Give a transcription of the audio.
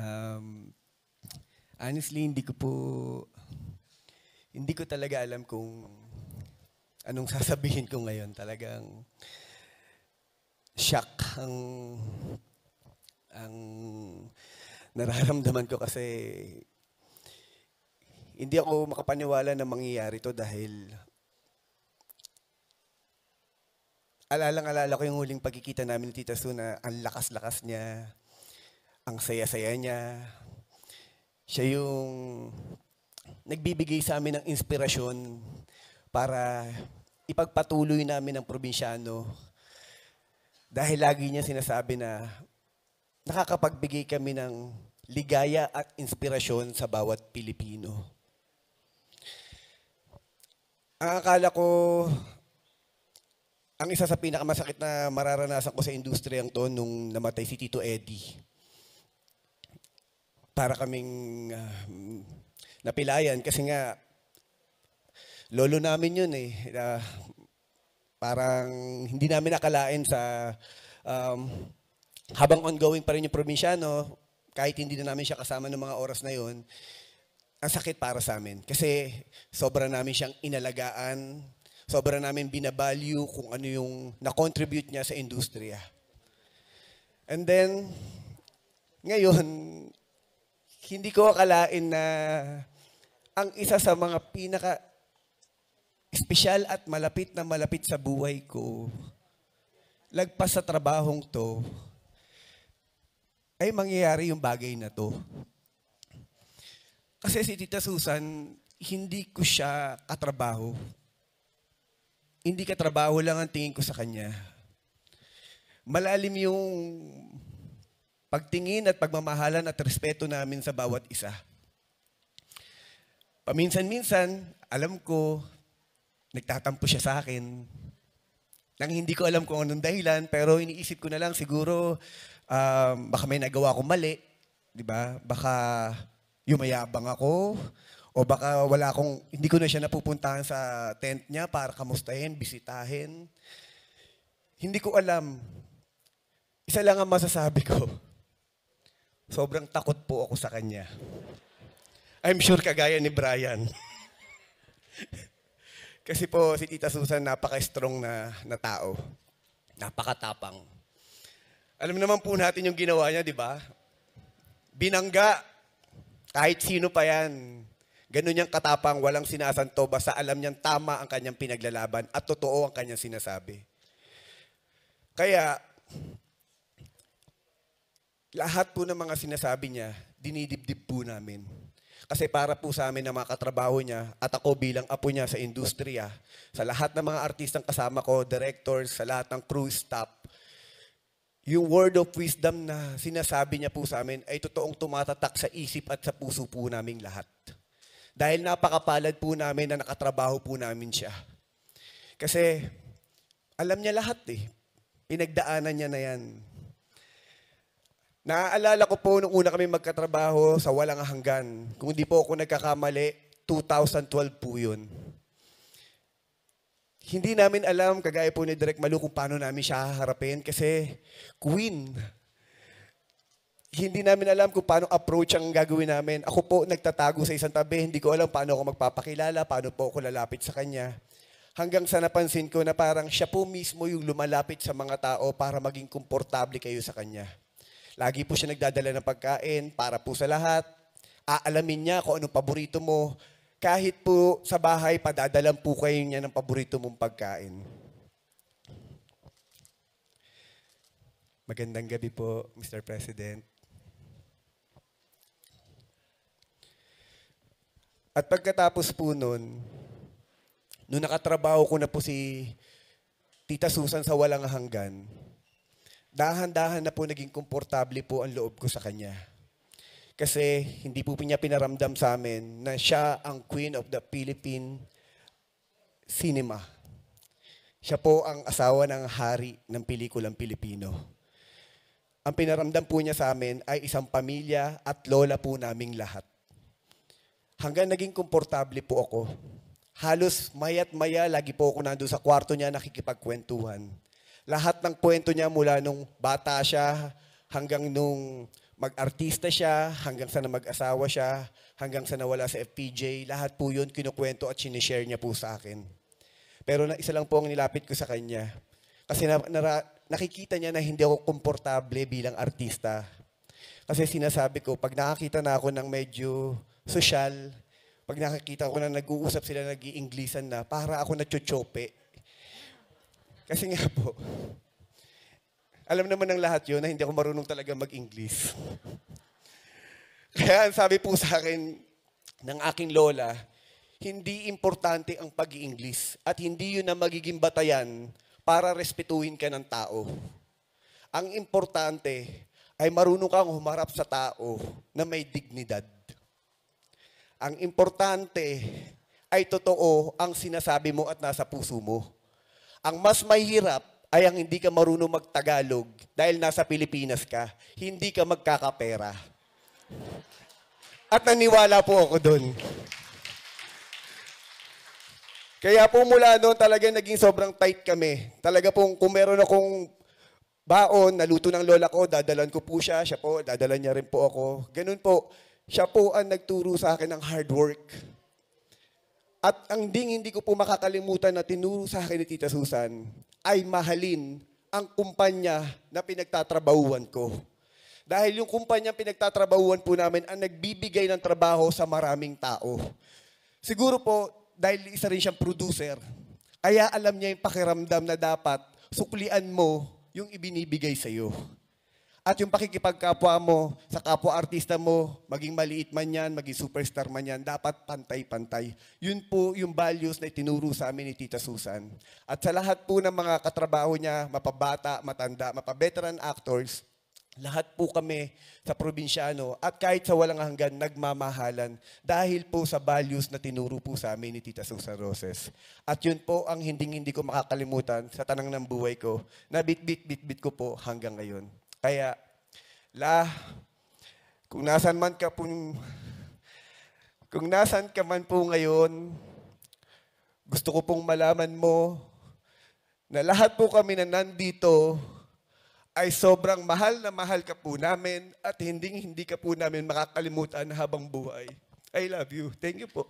Um, honestly, hindi ko po, hindi ko talaga alam kung anong sasabihin ko ngayon. Talagang shock ang, ang nararamdaman ko kasi hindi ako makapaniwala na mangyayari to dahil alalang-alala ko yung huling pagkikita namin ni Tita Sue na ang lakas-lakas niya ang saya-saya niya. Siya yung nagbibigay sa amin ng inspirasyon para ipagpatuloy namin ang probinsyano. Dahil lagi niya sinasabi na nakakapagbigay kami ng ligaya at inspirasyon sa bawat Pilipino. Ang akala ko, ang isa sa pinakamasakit na mararanasan ko sa industriyang to nung namatay si Tito Eddie para kaming uh, napilayan kasi nga lolo namin yun eh. Uh, parang hindi namin nakalain sa um, habang ongoing pa rin yung probinsyano, kahit hindi na namin siya kasama ng mga oras na yun ang sakit para sa amin. Kasi sobra namin siyang inalagaan, sobra namin binabalyo kung ano yung na-contribute niya sa industriya. And then, ngayon, hindi ko akalain na ang isa sa mga pinaka espesyal at malapit na malapit sa buhay ko, lagpas sa trabahong to, ay mangyayari yung bagay na to. Kasi si Tita Susan, hindi ko siya katrabaho. Hindi katrabaho lang ang tingin ko sa kanya. Malalim yung pagtingin at pagmamahalan at respeto namin sa bawat isa. Paminsan-minsan, alam ko, nagtatampo siya sa akin. Nang hindi ko alam kung anong dahilan, pero iniisip ko na lang, siguro, um, baka may nagawa ko mali. Di ba? Baka yumayabang ako, o baka wala akong, hindi ko na siya napupuntahan sa tent niya para kamustahin, bisitahin. Hindi ko alam. Isa lang ang masasabi ko. Sobrang takot po ako sa kanya. I'm sure kagaya ni Brian. Kasi po si Tita Susan napaka-strong na, na tao. Napakatapang. Alam naman po natin yung ginawa niya, di ba? Binangga. Kahit sino pa yan. Ganun niyang katapang, walang sinasanto, basta alam niyang tama ang kanyang pinaglalaban at totoo ang kanyang sinasabi. Kaya, lahat po ng mga sinasabi niya, dinidibdib po namin. Kasi para po sa amin na mga katrabaho niya at ako bilang apo niya sa industriya, sa lahat ng mga artistang kasama ko, directors, sa lahat ng crew, staff, yung word of wisdom na sinasabi niya po sa amin ay totoong tumatatak sa isip at sa puso po naming lahat. Dahil napakapalad po namin na nakatrabaho po namin siya. Kasi alam niya lahat eh. Pinagdaanan niya na yan. Naaalala ko po nung una kami magkatrabaho sa Walang Hanggan. Kung hindi po ako nagkakamali, 2012 po yun. Hindi namin alam, kagaya po ni Direk Malu, kung paano namin siya haharapin kasi queen. Hindi namin alam kung paano approach ang gagawin namin. Ako po nagtatago sa isang tabi, hindi ko alam paano ako magpapakilala, paano po ako lalapit sa kanya hanggang sa napansin ko na parang siya po mismo yung lumalapit sa mga tao para maging komportable kayo sa kanya. Lagi po siya nagdadala ng pagkain para po sa lahat. Aalamin niya kung anong paborito mo. Kahit po sa bahay, padadalan po kayo niya ng paborito mong pagkain. Magandang gabi po, Mr. President. At pagkatapos po nun, nung nakatrabaho ko na po si Tita Susan sa Walang Hanggan, dahan-dahan na po naging komportable po ang loob ko sa Kanya. Kasi hindi po niya pinaramdam sa amin na siya ang queen of the Philippine cinema. Siya po ang asawa ng hari ng pelikulang Pilipino. Ang pinaramdam po niya sa amin ay isang pamilya at lola po naming lahat. Hanggang naging komportable po ako. Halos mayat maya, lagi po ako nandun sa kwarto niya nakikipagkwentuhan lahat ng kwento niya mula nung bata siya hanggang nung mag-artista siya, hanggang sa mag-asawa siya, hanggang sa nawala sa FPJ, lahat po yun kinukwento at sinishare niya po sa akin. Pero na, isa lang po ang nilapit ko sa kanya. Kasi na, na, nakikita niya na hindi ako komportable bilang artista. Kasi sinasabi ko, pag nakakita na ako ng medyo social, pag nakakita ko na nag-uusap sila, nag-iinglisan na, para ako na chuchope kasi nga po, alam naman ng lahat yun na hindi ako marunong talaga mag-English. Kaya ang sabi po sa akin ng aking lola, hindi importante ang pag english at hindi yun na magiging batayan para respetuhin ka ng tao. Ang importante ay marunong kang humarap sa tao na may dignidad. Ang importante ay totoo ang sinasabi mo at nasa puso mo. Ang mas mahirap ay ang hindi ka marunong magtagalog dahil nasa Pilipinas ka, hindi ka magkakapera. At naniwala po ako doon. Kaya po mula noon talaga naging sobrang tight kami. Talaga pong kung meron akong baon, naluto ng lola ko, dadalan ko po siya, siya po, dadalan niya rin po ako. Ganun po, siya po ang nagturo sa akin ng hard work. At ang ding hindi ko po makakalimutan na tinuro sa akin ni Tita Susan ay mahalin ang kumpanya na pinagtatrabahuan ko. Dahil yung kumpanyang pinagtatrabahuan po namin ang nagbibigay ng trabaho sa maraming tao. Siguro po, dahil isa rin siyang producer, kaya alam niya yung pakiramdam na dapat suklian mo yung ibinibigay sa'yo. At yung pakikipagkapwa mo sa kapwa artista mo, maging maliit man yan, maging superstar man yan, dapat pantay-pantay. Yun po yung values na itinuro sa amin ni Tita Susan. At sa lahat po ng mga katrabaho niya, mapabata, matanda, mapaveteran actors, lahat po kami sa probinsyano at kahit sa walang hanggan, nagmamahalan dahil po sa values na tinuro po sa amin ni Tita Susan Roses. At yun po ang hindi-hindi ko makakalimutan sa tanang ng buhay ko na bit-bit-bit-bit ko po hanggang ngayon. Kaya, la, kung nasan man ka po, kung nasan ka man po ngayon, gusto ko pong malaman mo na lahat po kami na nandito ay sobrang mahal na mahal ka po namin at hindi hindi ka po namin makakalimutan habang buhay. I love you. Thank you po.